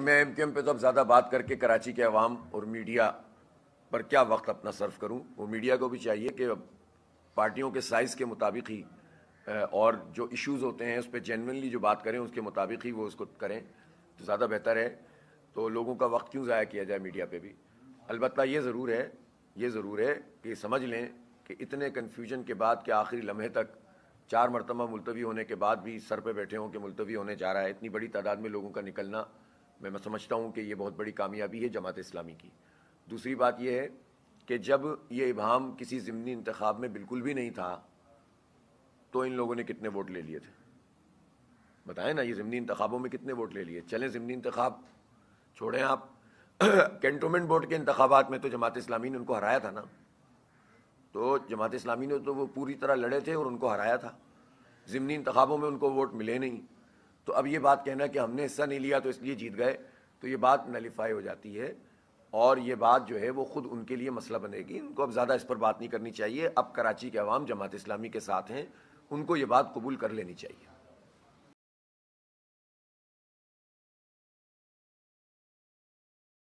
मैं एम पे तो अब ज़्यादा बात करके कराची के अवाम और मीडिया पर क्या वक्त अपना सर्व करूँ वो मीडिया को भी चाहिए कि पार्टियों के साइज़ के मुताबिक ही और जो इश्यूज़ होते हैं उस पर जेनवनली जो बात करें उसके मुताबिक ही वो उसको करें तो ज़्यादा बेहतर है तो लोगों का वक्त क्यों ज़ाया किया जाए मीडिया पर भी अलबत् ये ज़रूर है ये ज़रूर है कि समझ लें कि इतने कन्फ्यूजन के बाद के आखिरी लम्हे तक चार मरतबा मुलतवी होने के बाद भी सर पर बैठे हों के मुलतवी होने जा रहा है इतनी बड़ी तादाद में लोगों का निकलना मैं समझता हूँ कि ये बहुत बड़ी कामयाबी है जमात इस्लामी की दूसरी बात यह है कि जब ये इबाम किसी ज़मनी इंतखब में बिल्कुल भी नहीं था तो इन लोगों ने कितने वोट ले लिए थे बताएं ना ये ज़मनी इंतखबों में कितने वोट ले लिए चलें ज़मनी इंतखब छोड़ें आप कैंटोमेंट बोर्ड के इंतबात में तो जमात इस्लामी ने उनको हराया था ना तो जमात इस्लामी ने तो वो पूरी तरह लड़े थे और उनको हराया था ज़मनी इंतबाों में उनको वोट मिले नहीं तो अब ये बात कहना कि हमने हिस्सा नहीं लिया तो इसलिए जीत गए तो ये बात नलीफाई हो जाती है और ये बात जो है वो खुद उनके लिए मसला बनेगी उनको अब ज़्यादा इस पर बात नहीं करनी चाहिए अब कराची के अवाम जमात इस्लामी के साथ हैं उनको ये बात कबूल कर लेनी चाहिए